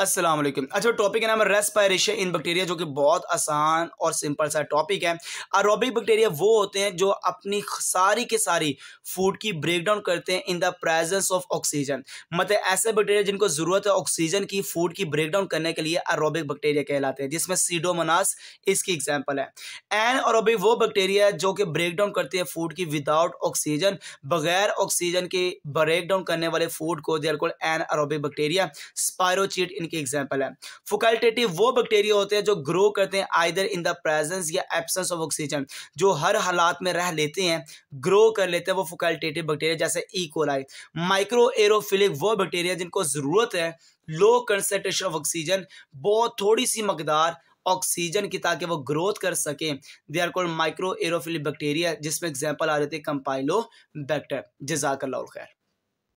असलम अच्छा टॉपिक का नाम है रेस्पायरेशन इन बैक्टीरिया जो कि बहुत आसान और सिंपल सा टॉपिक है अरोबिक बैक्टीरिया वो होते हैं जो अपनी सारी के सारी फूड की ब्रेकडाउन करते हैं in the presence of oxygen मतलब ऐसे बैक्टीरिया जिनको ज़रूरत है ऑक्सीजन की फूड की ब्रेकडाउन करने के लिए अरोबिक बैक्टीरिया कहलाते हैं जिसमें सीडोमनास इसकी एग्जाम्पल है एन अरोबिक वो बैक्टीरिया जो कि ब्रेकडाउन करते हैं फूड की विदाउट ऑक्सीजन बगैर ऑक्सीजन के ब्रेकडाउन करने वाले फूड को they're call an anaerobic bacteria spirochete इनके एग्जाम्पल है फोकल्टेटिव वो बैक्टीरिया होते हैं जो ग्रो करते हैं आइदर इन द प्रेजेंस या एबसेंस ऑफ ऑक्सीजन जो हर हालात में रह लेते हैं ग्रो कर लेते हैं वो फोकल्टेटिव बैक्टीरिया जैसे ईकोलाई माइक्रो एरोफिलिक वो बैक्टीरिया जिनको ज़रूरत है लो कंसेंट्रेशन ऑफ ऑक्सीजन बहुत थोड़ी सी मकदार ऑक्सीजन की ताकि वो ग्रोथ कर सके they are called microaerophilic bacteria जिसमें एग्जाम्पल आ रहे थे कंपाइलो बैक्टर जजाकल्ला खैर